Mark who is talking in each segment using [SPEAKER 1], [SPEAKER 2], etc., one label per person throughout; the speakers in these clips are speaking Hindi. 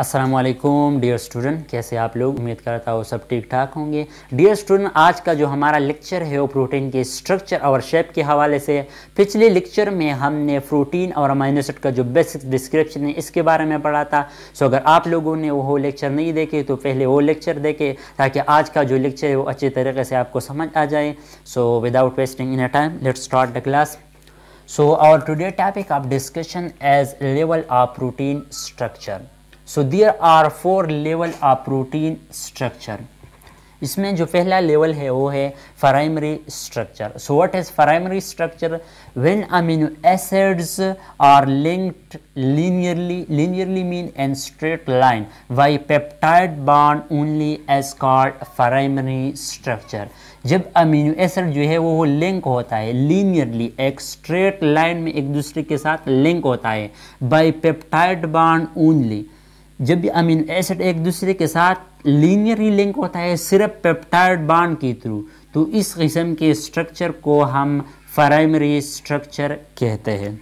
[SPEAKER 1] असलम डियर स्टूडेंट कैसे आप लोग उम्मीद करता हूँ सब ठीक ठाक होंगे डियर स्टूडेंट आज का जो हमारा लेक्चर है वो प्रोटीन के स्ट्रक्चर और शेप के हवाले से पिछले लेक्चर में हमने प्रोटीन और अमाइनो का जो बेसिक डिस्क्रिप्शन है इसके बारे में पढ़ा था सो अगर आप लोगों ने वो लेक्चर नहीं देखे तो पहले वो लेक्चर देखे ताकि आज का जो लेक्चर है वो अच्छे तरीके से आपको समझ आ जाए so without wasting in a time let start the class so our today topic of discussion is level of protein structure so there are four level of protein structure इसमें जो पहला लेवल है वो है primary structure so what is primary structure when amino acids are linked linearly linearly mean in straight line by peptide bond only is called primary structure जब अमीनो एसिड जो है वो लिंक होता है लीनियरली एक स्ट्रेट लाइन में एक दूसरे के साथ लिंक होता है बाई पेप्टाइड बॉन्ड ओनली जब भी अमीन एसिड एक दूसरे के साथ लीनियरली लिंक होता है सिर्फ पेप्टाइड बांड के थ्रू तो इस किस्म के स्ट्रक्चर को हम प्राइमरी स्ट्रक्चर कहते हैं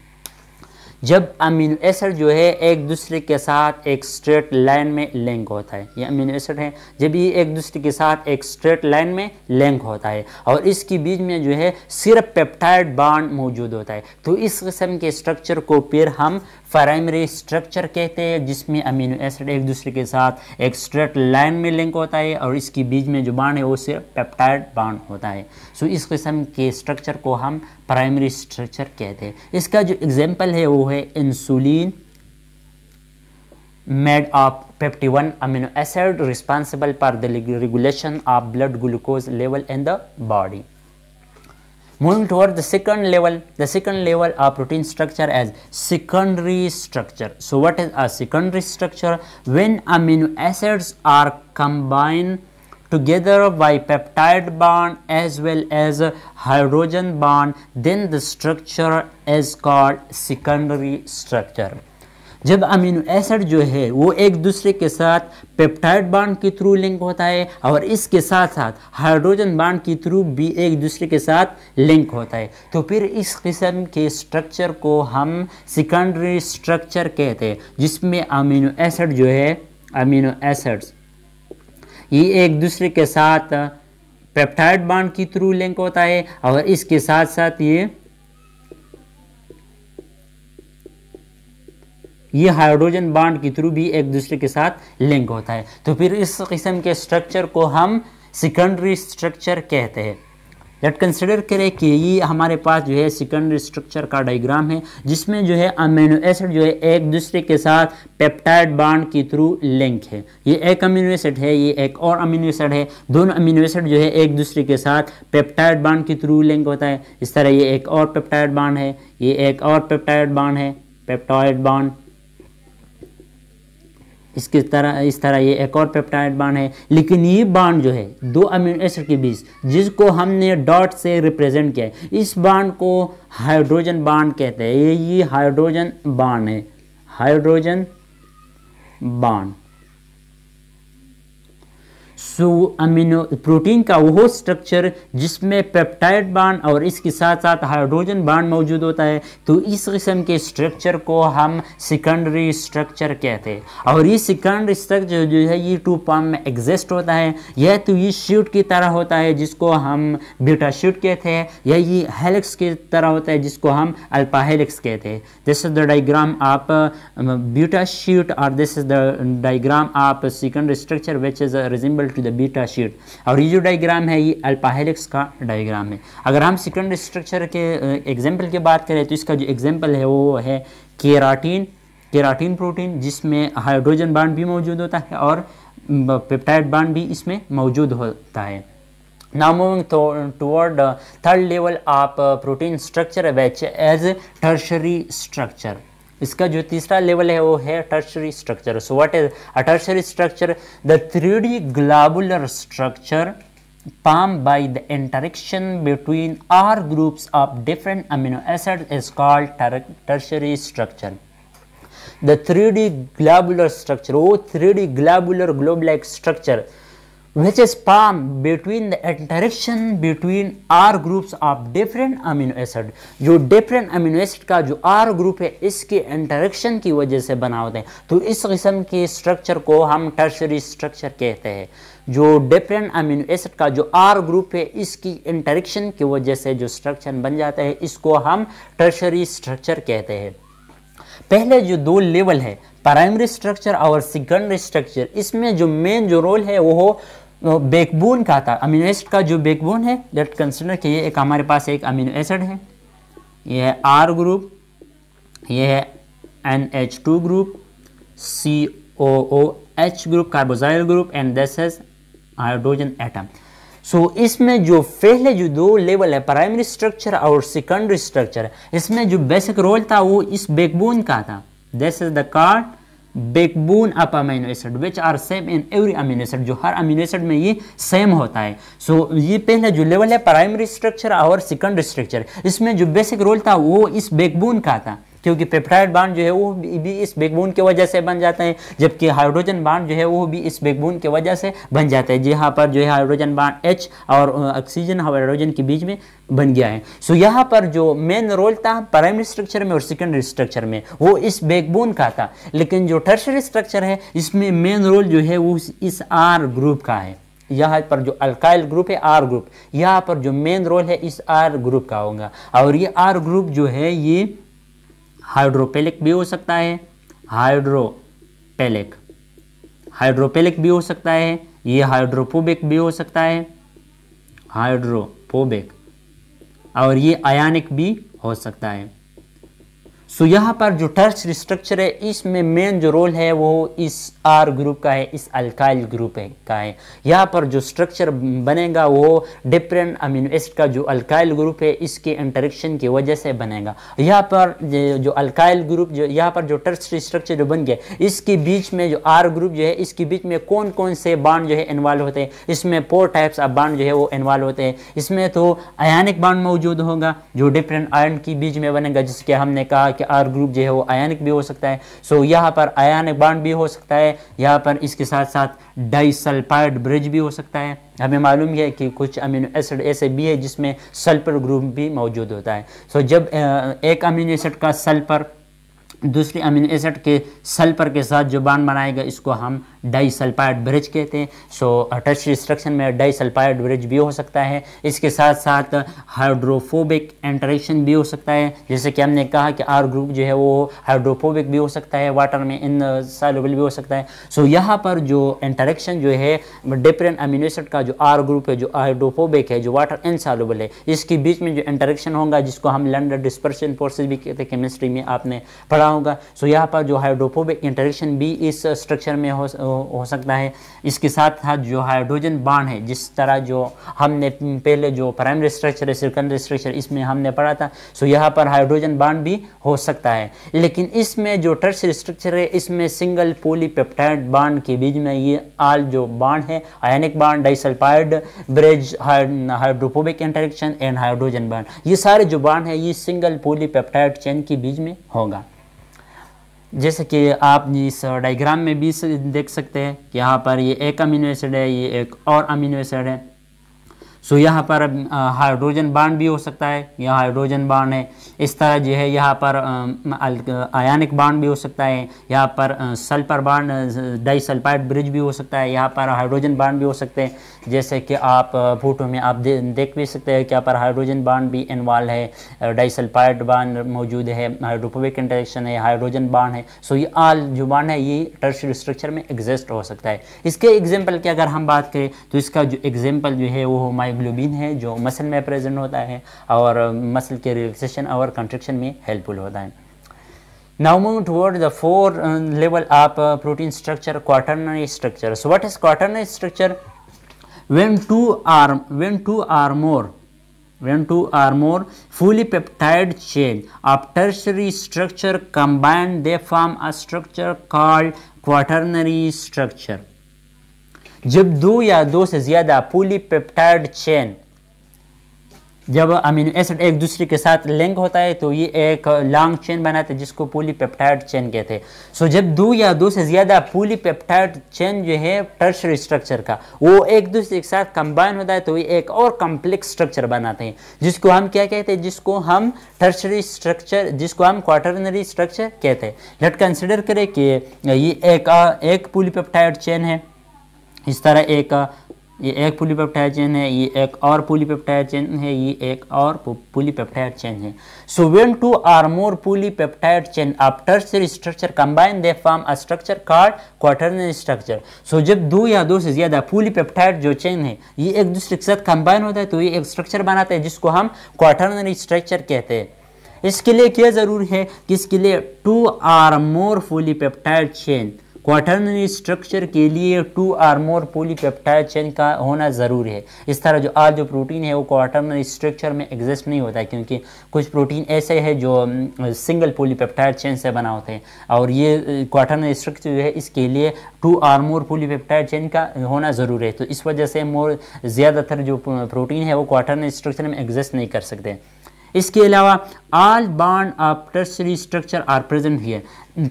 [SPEAKER 1] जब अमीनो एसिड जो है एक दूसरे के साथ एक स्ट्रेट लाइन में लिंक होता है ये अमीनो एसिड है जब ये एक दूसरे के साथ एक स्ट्रेट लाइन में लिंक होता है और इसके बीच में जो है सिर्फ पेप्टाइड बाड मौजूद होता है तो इस किस्म के स्ट्रक्चर को फिर हम प्राइमरी स्ट्रक्चर कहते हैं जिसमें अमीनो एसिड एक दूसरे के साथ एक स्ट्रेट लाइन में लिंक होता है और इसके बीच में जो बाड है वो सिर्फ पेप्टाइड बाड होता है सो इस किस्म के स्ट्रक्चर को हम प्राइमरी स्ट्रक्चर कहते हैं इसका जो एग्जाम्पल है वो है insulin made of peptide amino acid responsible for the regulation of blood glucose level in the body. Moving toward the second level, the second level of protein structure as secondary structure. So, what is a secondary structure? When amino acids are combined together by peptide bond as well as hydrogen bond then the structure is called secondary structure जब अमीनो एसिड जो है वो एक दूसरे के साथ पेप्टाइड बांड के थ्रू लिंक होता है और इसके साथ साथ हाइड्रोजन बांड के थ्रू भी एक दूसरे के साथ लिंक होता है तो फिर इस किस्म के स्ट्रक्चर को हम सेकेंडरी स्ट्रक्चर कहते हैं जिसमें अमीनो एसिड जो है अमीनो एसिड्स ये एक दूसरे के साथ पेप्टाइड बाड के थ्रू लिंक होता है और इसके साथ साथ ये ये हाइड्रोजन बाड के थ्रू भी एक दूसरे के साथ लिंक होता है तो फिर इस किस्म के स्ट्रक्चर को हम सेकेंडरी स्ट्रक्चर कहते हैं लेट कंसिडर करें कि ये हमारे पास जो है सेकेंडरी स्ट्रक्चर का डाइग्राम है जिसमें जो है अमीनो एसिड जो है एक दूसरे के साथ पेप्टाइड बांड के थ्रू लिंक है ये एक अमीनो एसिड है ये एक और अमीनो एसिड है दोनों अमीनो एसिड जो है एक दूसरे के साथ पेप्टाइड बांड के थ्रू लिंक होता है इस तरह ये एक और पेप्टाइड बांड है ये एक और पेप्टाइड बांड है पेप्टाइड बांड इसके तरह इस तरह ये एक और पेप्टाइड बाड है लेकिन ये बाड जो है दो अमीनो एसिड के बीच जिसको हमने डॉट से रिप्रेजेंट किया है इस बाड को हाइड्रोजन बाड कहते हैं ये ये हाइड्रोजन बाड है हाइड्रोजन बाड सो अमीनो प्रोटीन का वो स्ट्रक्चर जिसमें पेप्टाइड बांड और इसके साथ साथ हाइड्रोजन बांड मौजूद होता है तो इस किस्म के स्ट्रक्चर को हम सेकेंडरी स्ट्रक्चर कहते हैं और ये सेकेंडरी स्ट्रक्चर जो है ये टू फॉर्म में एग्जिस्ट होता है यह तो ये शीट की तरह होता है जिसको हम बीटा शीट कहते हैं या ये हेलिक्स की तरह होता है जिसको हम अल्पा हेलिक्स कहते हैं this is the diagram of beta sheet और this is the diagram of secondary structure which is resemble to the beta sheet और ये जो डायग्राम है ये अल्पाहेलिक्स का डायग्राम है अगर हम सेकेंड स्ट्रक्चर के एग्जाम्पल की बात करें तो इसका जो एग्जाम्पल है वो है केराटीन केराटीन प्रोटीन जिसमें हाइड्रोजन बाड भी मौजूद होता है और पेप्टाइड बाड भी इसमें मौजूद होता है now moving toward third level third protein structure uh, as tertiary structure इसका जो तीसरा लेवल है वो है a tertiary structure so what is a tertiary structure the three globular structure formed by the interaction between R groups of different amino acid is called tertiary structure the three globular structure वो three D globular globe like structure which is formed between the interaction between R groups of different amino acid जो different amino acid का जो R group है इसके interaction की वजह से बना होते हैं तो इस किस्म के structure को हम tertiary structure कहते हैं जो डिफरेंट अमीनो एसिड का जो आर ग्रुप है इसकी इंटरेक्शन की वजह से जो स्ट्रक्चर बन जाता है इसको हम टर्शरी स्ट्रक्चर कहते हैं पहले जो दो लेवल है प्राइमरी स्ट्रक्चर और सेकेंडरी स्ट्रक्चर इसमें जो मेन जो रोल है वो हो बेकबोन का था अमीनो एसिड का जो बेकबोन है लेट कंसिडर कि ये एक हमारे पास एक अमीनो एसिड है ये है आर ग्रुप ये है N H two group C O O H group carboxyl group and this is hydrogen atom so इसमें जो पहले जो दो लेवल है प्राइमरी स्ट्रक्चर और सेकेंडरी स्ट्रक्चर इसमें जो बेसिक रोल था वो इस बेकबोन का था this is the called backbone of amino acid which are same in every amino acid जो हर अमीनो एसिड में ये सेम होता है सो so, ये पहला जो लेवल है प्राइमरी स्ट्रक्चर और सेकेंडरी स्ट्रक्चर इसमें जो बेसिक रोल था वो इस बेकबून का था क्योंकि पेप्टाइड बाड जो है वो भी इस बैकबोन की वजह से बन जाते हैं जबकि हाइड्रोजन बांड जो है वो भी इस बैकबोन की वजह से बन जाता है यहाँ पर जो है हाइड्रोजन बाड एच और ऑक्सीजन हाइड्रोजन के बीच में बन गया है सो so, यहाँ पर जो मेन रोल था प्राइमरी स्ट्रक्चर में और सेकेंडरी स्ट्रक्चर में वो इस बैकबोन का था लेकिन जो टर्सरी स्ट्रक्चर है इसमें मेन रोल जो है वो इस आर ग्रुप का है यहाँ पर जो अल्काइल ग्रुप है आर ग्रुप यहाँ पर जो मेन रोल है इस आर ग्रुप का होगा और ये आर ग्रुप जो है ये हाइड्रोपेलिक भी हो सकता है हाइड्रोपेलिक हाइड्रोपेलिक भी हो सकता है ये हाइड्रोफोबिक भी हो सकता है हाइड्रोफोबिक और ये आयानिक भी हो सकता है सो यहाँ पर जो टर्च स्ट्रक्चर है इसमें मेन जो रोल है वो इस आर ग्रुप का है इस अल्काइल ग्रुप है का है यहाँ पर जो स्ट्रक्चर बनेगा वो डिफरेंट अमीनो एसिड का जो अल्काइल ग्रुप है इसके इंटरेक्शन की वजह से बनेगा यहाँ पर जो अल्काइल ग्रुप जो यहाँ पर जो टर्च स्ट्रक्चर जो बन गया इसके बीच में जो आर ग्रुप जो है इसके बीच में कौन कौन से बाड जो है इन्वॉल्व होते हैं इसमें फोर टाइप्स ऑफ बाड जो है वो इन्वॉल्व होते हैं इसमें तो अयानिक बाड मौजूद होगा जो डिफरेंट आयन के बीच में बनेगा जिसके हमने कहा कि कि आर ग्रुप जो है वो आयनिक भी हो सकता है सो so, यहाँ पर आयनिक बाड भी हो सकता है यहाँ पर इसके साथ साथ डाइसल्फाइड ब्रिज भी हो सकता है हमें मालूम है कि कुछ अमीनो एसिड ऐसे भी है जिसमें सल्फर ग्रुप भी मौजूद होता है सो so, जब एक अमीनो एसिड का सल्फर दूसरे अमीनो एसिड के सल्फर के साथ जो बाड बनाएगा इसको हम डाई सल्फाइड ब्रिज कहते हैं सो अटच डिस्ट्रक्शन में डाई सल्फाइड ब्रिज भी हो सकता है इसके साथ साथ हाइड्रोफोबिक इंटरेक्शन भी हो सकता है जैसे कि हमने कहा कि आर ग्रुप जो है वो हाइड्रोफोबिक भी हो सकता है वाटर में इन सालुबल भी हो सकता है सो so, यहाँ पर जो इंटरेक्शन जो है डिफरेंट अमीनो का जो आर ग्रुप है जो हाइड्रोफोबिक है जो वाटर इनसालुबल है इसके बीच में जो इंटरेक्शन होगा जिसको हम लंडर डिस्पर्शन फोर्सेज भी कहते हैं केमिस्ट्री में आपने पढ़ा होगा सो so, यहाँ पर जो हाइड्रोफोबिक इंटरेक्शन भी इस स्ट्रक्चर में हो हो सकता है इसके साथ साथ जो हाइड्रोजन बाढ़ है जिस तरह जो हमने पहले जो प्राइमरी स्ट्रक्चर है सेकेंडरी स्ट्रक्चर इसमें हमने पढ़ा था सो यहाँ पर हाइड्रोजन बाढ़ भी हो सकता है लेकिन इसमें जो टर्सरी स्ट्रक्चर है इसमें सिंगल पोलीपेप्टाइड बाढ़ के बीच में ये आल जो बाढ़ है ionic bond disulphide bridge hydrophobic interaction and hydrogen bond ये सारे जो बाढ़ है ये सिंगल पोलीपेप्टाइड चेन के बीच में होगा जैसे कि आप इस डायग्राम में भी देख सकते हैं कि यहाँ पर ये एक अमीनो एसिड है ये एक और अमीनो एसिड है सो यहाँ पर हाइड्रोजन बाड भी हो सकता है यह हाइड्रोजन बाड है इस तरह जो है यहाँ पर आयानिक बाड भी हो सकता है यहाँ पर सल्फर बाड डाई सल्फाइड ब्रिज भी हो सकता है यहाँ पर हाइड्रोजन बाड भी हो सकते हैं जैसे कि आप फोटो में आप देख भी सकते हैं कि यहाँ पर हाइड्रोजन बाड भी इन्वॉल्व है डाई सल्फाइड बाड मौजूद है हाइड्रोपोविक इंटरेक्शन है हाइड्रोजन बाड है सो ये आल जो बाड है ये टर्शरी स्ट्रक्चर में एग्जिस्ट हो सकता है इसके एग्जाम्पल की अगर हम बात करें तो इसका जो एग्जाम्पल जो है वो हमारे हीमाग्लोबिन है जो मसल में प्रेजेंट होता है और मसल के रिलैक्सेशन और कंट्रक्शन में हेल्पफुल होता है now moving toward the four level of protein structure quaternary structure so what is quaternary structure when two or when two or more when two or more fully peptide chain of tertiary structure combined they form a structure called quaternary structure जब दो या दो से ज़्यादा पोलीपेप्टाइड चेन जब अमीनो एसिड एक दूसरे के साथ लिंक होता है तो ये एक लॉन्ग चेन बनाते हैं जिसको पोलीपेप्टाइड चेन कहते हैं सो जब दो या दो से ज़्यादा पोलीपेप्टाइड चेन जो है टर्शरी स्ट्रक्चर का वो एक दूसरे के साथ कंबाइन होता है तो ये एक और कम्प्लेक्स स्ट्रक्चर बनाते हैं जिसको हम क्या कहते हैं जिसको हम टर्शरी स्ट्रक्चर जिसको हम क्वार्टरनरी स्ट्रक्चर कहते हैं लेट कंसिडर करें कि ये एक एक पोलीपेप्टाइड चेन है इस तरह एक ये एक पुलीपेप्टाइड चेन है ये एक और पुलीपेप्टाइड चेन है ये एक और पुलीपेप्टाइड चेन है so when two or more polypeptide chain of tertiary structure combine they form a structure called quaternary structure so जब दो या दो से ज़्यादा पुलीपेप्टाइड जो चेन है ये एक दूसरे के साथ कंबाइन होता है तो ये एक स्ट्रक्चर बनाता है जिसको हम क्वार्टरनरी स्ट्रक्चर कहते हैं इसके लिए क्या ज़रूरी है कि इसके लिए two or more polypeptide chain quaternary structure के लिए टू मोर पोलीपेप्टाइड चेन का होना ज़रूरी है इस तरह जो आज जो प्रोटीन है वो क्वाटर्नरी स्ट्रक्चर में एग्जिस्ट नहीं होता है क्योंकि कुछ प्रोटीन ऐसे है जो सिंगल पोलीपेप्टाइड चेन से बना होते हैं और ये क्वाटर्नरी स्ट्रक्चर जो है इसके लिए टू मोर पोलीपेप्टाइड चेन का होना ज़रूरी है तो इस वजह से मोर ज़्यादातर जो प्रोटीन है वो क्वाटर्नरी स्ट्रक्चर में एग्जिस्ट नहीं कर सकते इसके अलावा all bond of tertiary structure are present here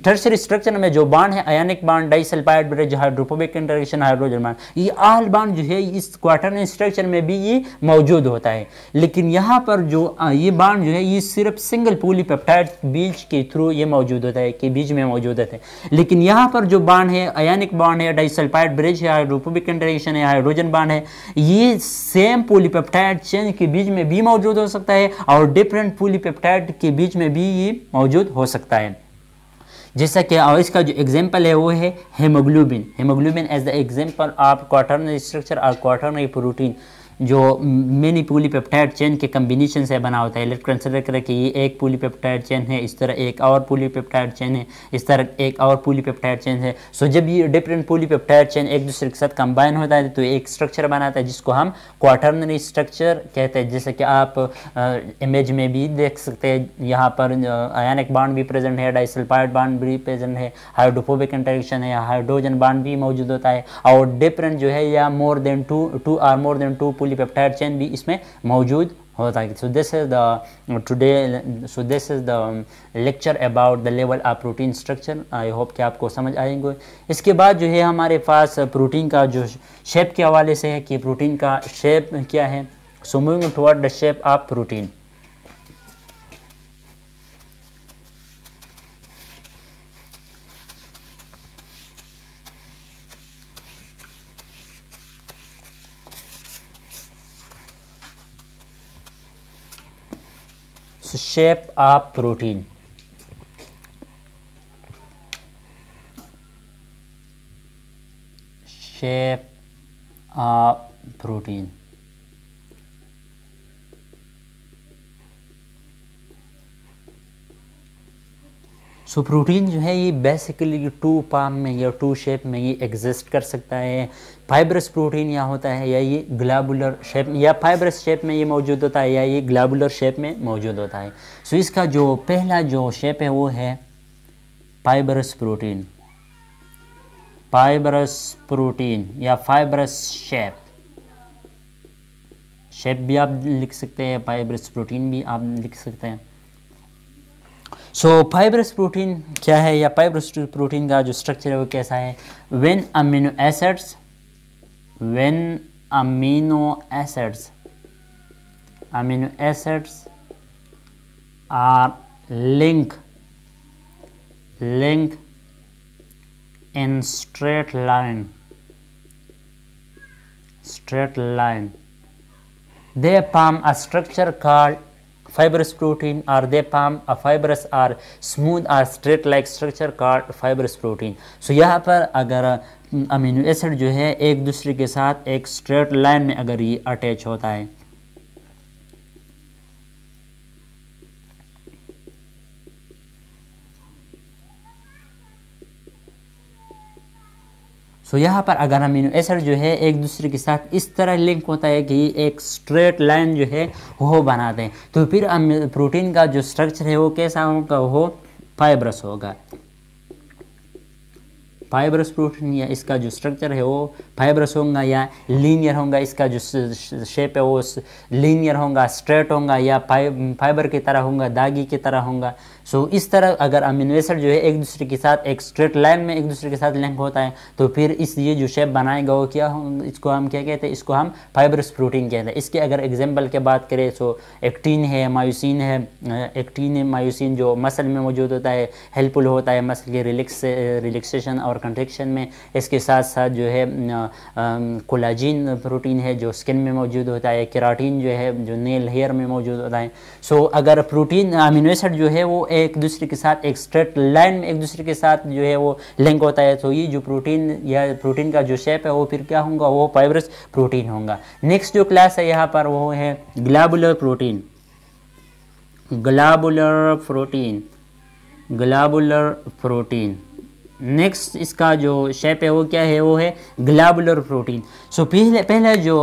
[SPEAKER 1] tertiary hmm, structure में जो बांड है ionic bond disulphide bridge hydrophobic interaction hydrogen bond ये आल बांड जो है इस क्वार्टर स्ट्रक्चर में भी ये मौजूद होता है लेकिन यहाँ पर जो ये बांड जो है ये सिर्फ सिंगल पोलीपेप्टाइड बीज के थ्रू ये मौजूद होता है कि बीच में मौजूद होते हैं लेकिन यहाँ पर जो बांड है अयनिक बांड है डाइसल्फाइड ब्रिज है हाइड्रोफोबिक इंटरेक्शन है हाइड्रोजन बांड है ये सेम पोलीपेप्टाइड चेंज के बीच में भी मौजूद हो सकता है और डिफरेंट पोलीपेप्टाइड के बीच में भी ये मौजूद हो सकता है जैसा कि और इसका जो एग्जाम्पल है वो है haemoglobin haemoglobin is the example of quaternary structure और क्वार्टरनरी प्रोटीन जो मेनी पूली पेप्टाइड चेन के कम्बिनेशन से बना होता है लेट कंसिडर करें कि ये एक पूली पेप्टाइड चेन है इस तरह एक और पूली पेप्टाइड चेन है इस तरह एक और पूली पेप्टाइड चेन है सो जब ये डिफरेंट पूली पेप्टाइड चेन एक दूसरे के साथ कंबाइन होता है तो एक स्ट्रक्चर बनाता है जिसको हम क्वार्टरनरी स्ट्रक्चर कहते हैं जैसे कि आप इमेज में भी देख सकते हैं यहाँ पर अयानिक बाड भी प्रेजेंट है डाइसल्पाइड बाड भी प्रेजेंट है हाइड्रोफोबिक इंटरेक्शन है हाइड्रोजन बाड भी मौजूद होता है और डिफरेंट जो है या more than two two or more than two poly actually chain भी इसमें मौजूद होता है so this is the today so this is the lecture about the level of protein structure I hope कि आपको समझ आएंगे इसके बाद जो है हमारे पास प्रोटीन का जो शेप के हवाले से है कि प्रोटीन का शेप क्या है so moving toward the shape of protein shape of protein. Shape of protein. So so, protein जो है ये बेसिकली टू पाम में या टू शेप में ये एग्जिस्ट कर सकता है फाइब्रस प्रोटीन या होता है या ये ग्लाबुलर शेप में या फाइब्रस शेप में ये मौजूद होता है या ये ग्लाबुलर शेप में मौजूद होता है सो so, इसका जो पहला जो शेप है वो है फाइब्रस प्रोटीन फाइब्रस प्रोटीन या फाइब्रस शेप शेप भी आप लिख सकते हैं फाइब्रस प्रोटीन भी आप लिख सकते हैं सो फाइब्रस प्रोटीन क्या है या फाइब्रस प्रोटीन का जो स्ट्रक्चर है वो कैसा है when amino acids when amino acids amino acids are link link in straight line straight line they form a structure called fibrous protein or they form a fibrous or smooth or straight like structure called fibrous protein so यहाँ par agar amino acid jo hai ek dusre ke sath ek straight line mein agar ye attach hota hai so यहाँ पर अगर हम एसर जो है एक दूसरे के साथ इस तरह लिंक होता है कि एक स्ट्रेट लाइन जो है वो बना दें तो फिर प्रोटीन का जो स्ट्रक्चर है वो कैसा होगा वो फाइब्रस होगा फाइब्रस प्रोटीन या इसका जो स्ट्रक्चर है वो फाइब्रस होगा या लीनियर होगा इसका जो शेप है वो लीनियर होगा स्ट्रेट होगा या फाइबर की तरह होगा दागी की तरह होगा सो so, इस तरह अगर हम इन्वेस्टर जो है एक दूसरे के साथ एक स्ट्रेट लाइन में एक दूसरे के साथ लिंक होता है तो फिर इस ये जो शेप बनाएगा वो क्या हम इसको हम क्या कहते हैं इसको हम फाइबरस प्रोटीन कहते हैं इसके अगर एग्जाम्पल के बात करें सो एक्टीन है मायूसिन है एक्टीन है मायूसिन जो मसल में मौजूद होता है हेल्पफुल होता है मसल के रिलेक्स रिलेक्सेशन और कंट्रेक्शन में इसके साथ साथ जो है कोलाजिन प्रोटीन है जो स्किन में मौजूद होता है केराटीन जो है जो नेल हेयर में मौजूद होता है सो so, अगर प्रोटीन अमीनो एसिड जो है वो एक दूसरे के साथ एक स्ट्रेट लाइन में एक दूसरे के साथ जो है वो लिंक होता है तो ये जो प्रोटीन या प्रोटीन का जो शेप है वो फिर क्या होगा वो फाइबरस प्रोटीन होगा नेक्स्ट जो क्लास है यहाँ पर वो है globular protein globular protein globular protein next इसका जो शेप है वो क्या है वो है ग्लाबुलर प्रोटीन सो so, पहले पहला जो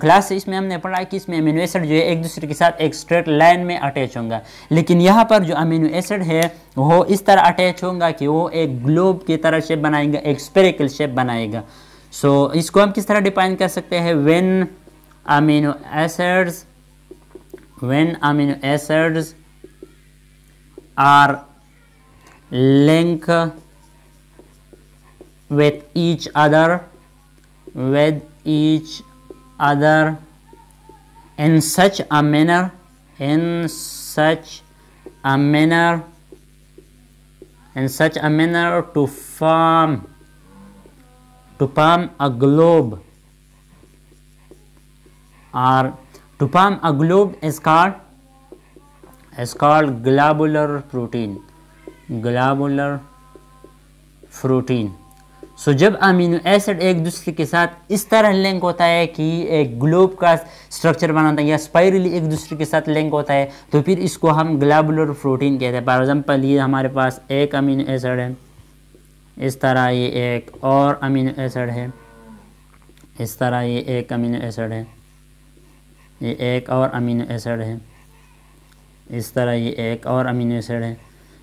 [SPEAKER 1] क्लास है इसमें हमने पढ़ा कि इसमें अमीनो एसिड जो है एक दूसरे के साथ एक स्ट्रेट लाइन में अटैच होगा लेकिन यहाँ पर जो अमीनो एसिड है वो इस तरह अटैच होगा कि वो एक ग्लोब की तरह शेप बनाएगा एक स्पेरिकल शेप बनाएगा सो so, इसको हम किस तरह डिफाइन कर सकते हैं when amino acids when amino acids are link with each other with each other in such a manner in such a manner in such a manner to form to form a globe or to form a globe is called is called globular protein globular protein so जब अमीनो एसिड एक दूसरे के साथ इस तरह लिंक होता है कि एक ग्लोब का स्ट्रक्चर बनाता है या स्पायरली एक दूसरे के साथ लिंक होता है तो फिर इसको हम ग्लोबुलर प्रोटीन कहते हैं फॉर एग्जाम्पल ये हमारे पास एक अमीनो एसिड है इस तरह ये एक और अमीनो एसिड है इस तरह ये एक अमीनो एसिड है ये एक और अमीनो एसिड है इस तरह ये एक और अमीनो एसिड है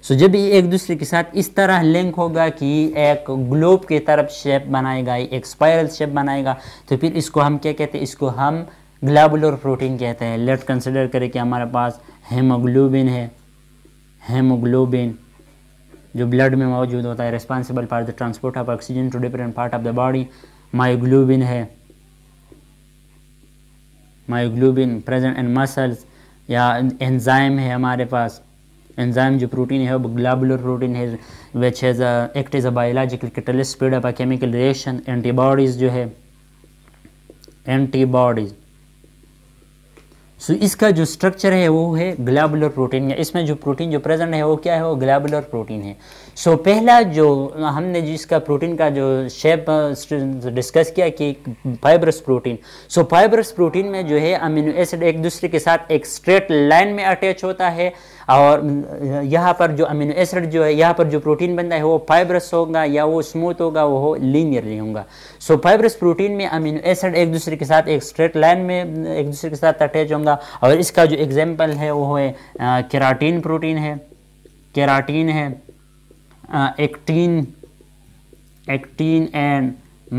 [SPEAKER 1] सो जब ये एक दूसरे के साथ इस तरह लिंक होगा कि एक ग्लोब की तरफ शेप बनाएगा एक स्पायरल शेप बनाएगा तो फिर इसको हम क्या कहते हैं इसको हम ग्लाबुलर प्रोटीन कहते हैं लेट कंसिडर करें कि हमारे पास हेमोग्लोबिन है हेमोग्लोबिन जो ब्लड में मौजूद होता है responsible for the transport of oxygen to different part of the body myoglobin है मायोग्लोबिन प्रेजेंट इन मसल्स या एंजाइम है हमारे पास एंजाइम जो प्रोटीन है वो ग्लाबुलर प्रोटीन है which has act as a biological catalyst speed up a chemical reaction antibodies जो है एंटीबॉडीज सो इसका जो स्ट्रक्चर है वो है ग्लाबुलर प्रोटीन या इसमें जो प्रोटीन जो प्रेजेंट है वो क्या है वो ग्लाबुलर प्रोटीन है सो so, पहला जो हमने जिसका प्रोटीन का जो शेप डिस्कस uh, किया कि fibrous protein so fibrous protein में जो है अमीनो एसिड एक दूसरे के साथ एक स्ट्रेट लाइन में अटैच होता है और यहाँ पर जो अमीनो एसिड जो है यहाँ पर जो प्रोटीन बनता है वो फाइबरस होगा या वो स्मूथ होगा वो हो लीनियरली होगा सो फाइबरस प्रोटीन में अमीनो एसिड एक दूसरे के साथ एक स्ट्रेट लाइन में एक दूसरे के साथ अटैच होगा और इसका जो एग्जाम्पल है वो है केराटीन प्रोटीन है केराटीन है एक्टीन एक्टीन एंड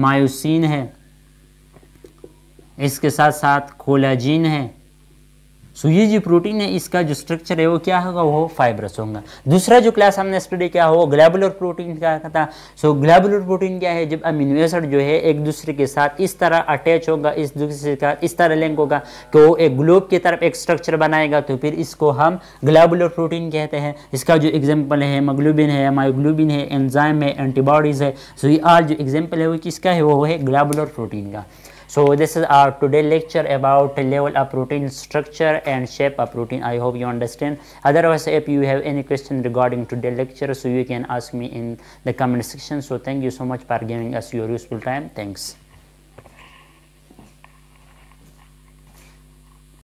[SPEAKER 1] मायोसिन है इसके साथ साथ कोलाजीन है सो ये जो प्रोटीन है इसका जो स्ट्रक्चर है वो क्या होगा वो फाइब्रस होगा दूसरा जो क्लास हमने स्टडी किया वो ग्लैबुलर प्रोटीन का था सो so, ग्लैबुलर प्रोटीन क्या है जब अमीनो एसिड जो है एक दूसरे के साथ इस तरह अटैच होगा इस दूसरे के साथ इस तरह लिंक होगा कि वो एक ग्लोब की तरफ एक स्ट्रक्चर बनाएगा तो फिर इसको हम ग्लैबुलर प्रोटीन कहते हैं इसका जो एग्जाम्पल है हेमोग्लोबिन है मायोग्लोबिन है एंजाइम है एंटीबॉडीज़ है सो ये आज जो एग्जाम्पल है वो किसका है वो है ग्लैबुलर प्रोटीन का so this is our today lecture about level of protein structure and shape of protein i hope you understand otherwise if you have any question regarding today lecture so you can ask me in the comment section so thank you so much for giving us your useful time thanks